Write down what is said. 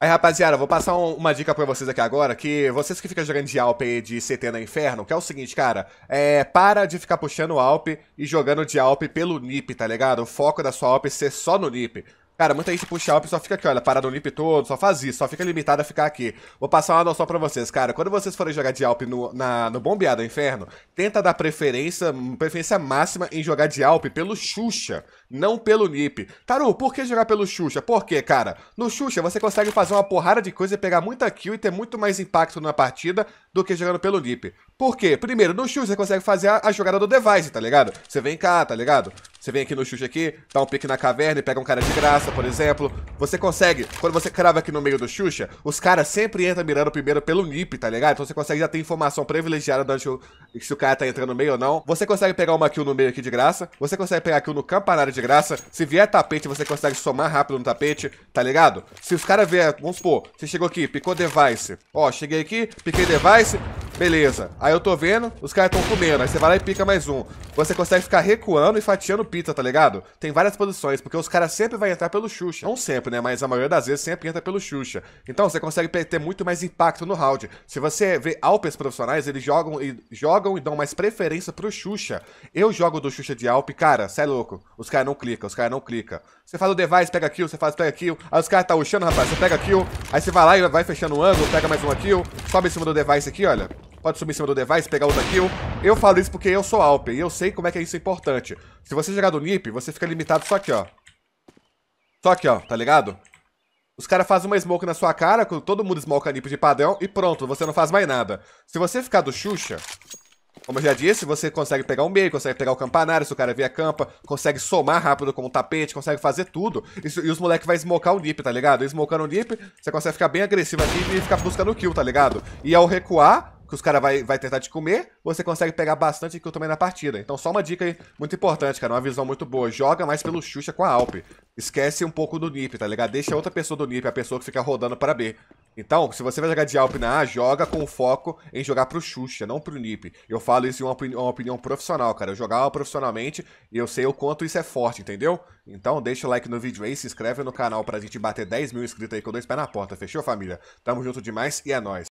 Aí, rapaziada, vou passar um, uma dica pra vocês aqui agora, que vocês que ficam jogando de Alp de CT na Inferno, que é o seguinte, cara, é, para de ficar puxando o Alp e jogando de Alp pelo NIP, tá ligado? O foco da sua Alp é ser só no NIP. Cara, muita gente puxa up só fica aqui, olha, parado no limp todo, só faz isso, só fica limitado a ficar aqui. Vou passar uma noção pra vocês, cara. Quando vocês forem jogar de Alp no, na, no Bombeado Inferno, tenta dar preferência, preferência máxima em jogar de Alp pelo Xuxa, não pelo Nip. Taru, por que jogar pelo Xuxa? Por quê, cara? No Xuxa você consegue fazer uma porrada de coisa e pegar muita kill e ter muito mais impacto na partida do que jogando pelo Nip. Por quê? Primeiro, no Xuxa você consegue fazer a, a jogada do device, tá ligado? Você vem cá, tá ligado? Você vem aqui no chute aqui, dá um pique na caverna e pega um cara de graça, por exemplo. Você consegue, quando você crava aqui no meio do Xuxa, os caras sempre entram mirando primeiro pelo NIP, tá ligado? Então você consegue já ter informação privilegiada durante o, se o cara tá entrando no meio ou não. Você consegue pegar uma kill no meio aqui de graça. Você consegue pegar kill no campanário de graça. Se vier tapete, você consegue somar rápido no tapete, tá ligado? Se os caras vier, vamos supor, você chegou aqui, picou device. Ó, cheguei aqui, piquei device, Beleza. Aí eu tô vendo, os caras estão comendo. Aí você vai lá e pica mais um. Você consegue ficar recuando e fatiando pita, tá ligado? Tem várias posições, porque os caras sempre vão entrar pelo Xuxa. Não sempre, né? Mas a maioria das vezes sempre entra pelo Xuxa. Então você consegue ter muito mais impacto no round. Se você vê Alpes profissionais, eles jogam e, jogam e dão mais preferência pro Xuxa. Eu jogo do Xuxa de Alpe, cara, sai é louco. Os caras não clicam, os caras não clicam. Você faz o device, pega kill, você faz, pega kill. Aí os caras tá rushando, rapaz, você pega kill. Aí você vai lá e vai fechando o ângulo, pega mais uma kill. Sobe em cima do device aqui, olha pode subir em cima do device, pegar outra kill. Eu falo isso porque eu sou Alper e eu sei como é que é isso é importante. Se você jogar do NIP, você fica limitado só aqui, ó. Só aqui, ó, tá ligado? Os caras fazem uma smoke na sua cara, todo mundo smoke a NIP de padrão e pronto, você não faz mais nada. Se você ficar do Xuxa, como eu já disse, você consegue pegar um meio, consegue pegar o campanário, se o cara vier campa, consegue somar rápido com o um tapete, consegue fazer tudo. e os moleques vão smocar o nip, tá ligado? E o nip, você consegue ficar bem agressivo aqui e ficar buscando o kill, tá ligado? E ao recuar, que os caras vai, vai tentar te comer, você consegue pegar bastante eu também na partida. Então só uma dica aí, muito importante, cara, uma visão muito boa. Joga mais pelo Xuxa com a Alp. Esquece um pouco do NIP, tá ligado? Deixa outra pessoa do NIP, a pessoa que fica rodando para B. Então, se você vai jogar de Alp na A, joga com foco em jogar pro Xuxa, não pro NIP. Eu falo isso em uma, opini uma opinião profissional, cara. Eu jogava profissionalmente e eu sei o quanto isso é forte, entendeu? Então, deixa o like no vídeo aí, se inscreve no canal pra gente bater 10 mil inscritos aí, que eu dou esse pé na porta, fechou, família? Tamo junto demais e é nóis.